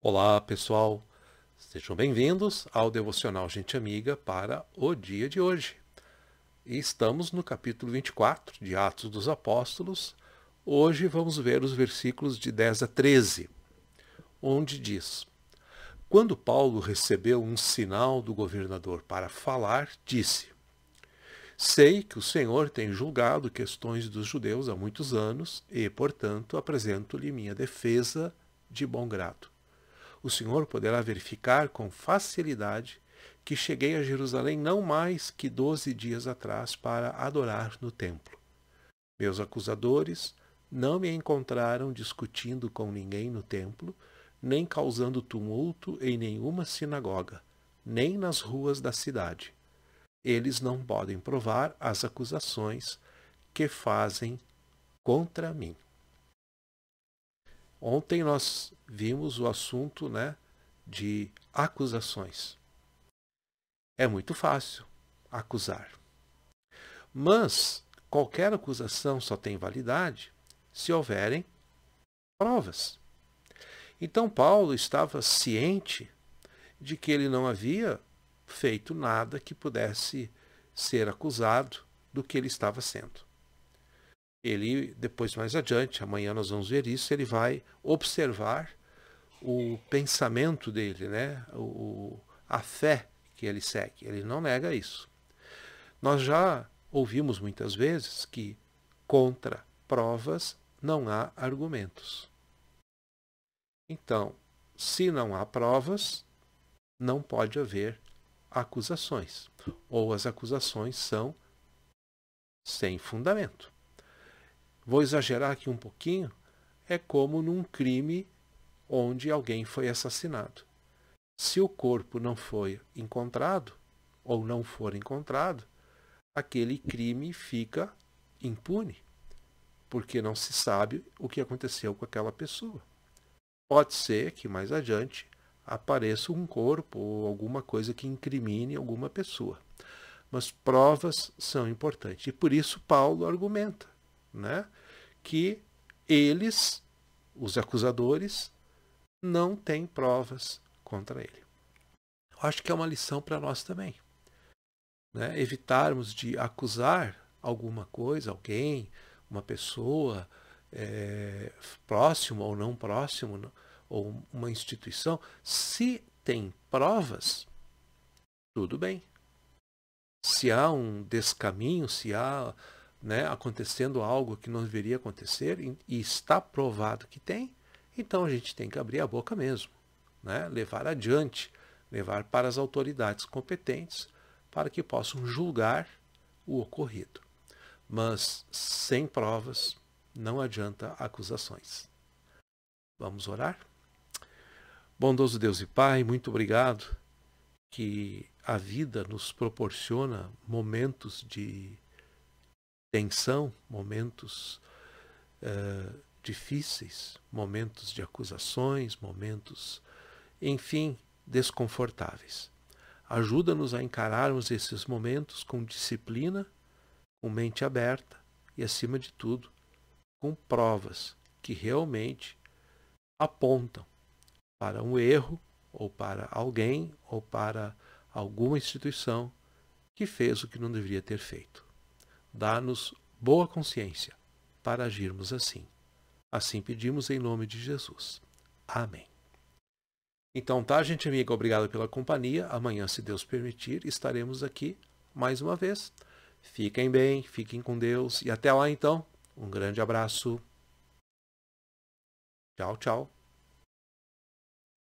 Olá, pessoal. Sejam bem-vindos ao devocional Gente Amiga para o dia de hoje. Estamos no capítulo 24 de Atos dos Apóstolos. Hoje vamos ver os versículos de 10 a 13, onde diz: Quando Paulo recebeu um sinal do governador para falar, disse: Sei que o Senhor tem julgado questões dos judeus há muitos anos e, portanto, apresento-lhe minha defesa de bom grado o Senhor poderá verificar com facilidade que cheguei a Jerusalém não mais que doze dias atrás para adorar no templo. Meus acusadores não me encontraram discutindo com ninguém no templo, nem causando tumulto em nenhuma sinagoga, nem nas ruas da cidade. Eles não podem provar as acusações que fazem contra mim. Ontem nós vimos o assunto né, de acusações. É muito fácil acusar. Mas qualquer acusação só tem validade se houverem provas. Então Paulo estava ciente de que ele não havia feito nada que pudesse ser acusado do que ele estava sendo ele depois mais adiante, amanhã nós vamos ver isso, ele vai observar o pensamento dele, né? O, a fé que ele segue. Ele não nega isso. Nós já ouvimos muitas vezes que contra provas não há argumentos. Então, se não há provas, não pode haver acusações, ou as acusações são sem fundamento vou exagerar aqui um pouquinho, é como num crime onde alguém foi assassinado. Se o corpo não foi encontrado, ou não for encontrado, aquele crime fica impune, porque não se sabe o que aconteceu com aquela pessoa. Pode ser que mais adiante apareça um corpo ou alguma coisa que incrimine alguma pessoa. Mas provas são importantes. E por isso Paulo argumenta né, que eles, os acusadores, não têm provas contra ele. Eu acho que é uma lição para nós também. Né? Evitarmos de acusar alguma coisa, alguém, uma pessoa, é, próximo ou não próximo, ou uma instituição, se tem provas, tudo bem. Se há um descaminho, se há né, acontecendo algo que não deveria acontecer e, está provado que tem, então a gente tem que abrir a boca mesmo, né, levar adiante, levar para as autoridades competentes para que possam julgar o ocorrido. Mas sem provas não adianta acusações. Vamos orar? Bondoso Deus e Pai, muito obrigado que a vida nos proporciona momentos de tensão, momentos uh, difíceis, momentos de acusações, momentos, enfim, desconfortáveis. Ajuda-nos a encararmos esses momentos com disciplina, com mente aberta e, acima de tudo, com provas que realmente apontam para um erro ou para alguém ou para alguma instituição que fez o que não deveria ter feito. Dá-nos boa consciência para agirmos assim. Assim pedimos em nome de Jesus. Amém. Então tá, gente amiga, obrigado pela companhia. Amanhã, se Deus permitir, estaremos aqui mais uma vez. Fiquem bem, fiquem com Deus e até lá então. Um grande abraço. Tchau, tchau.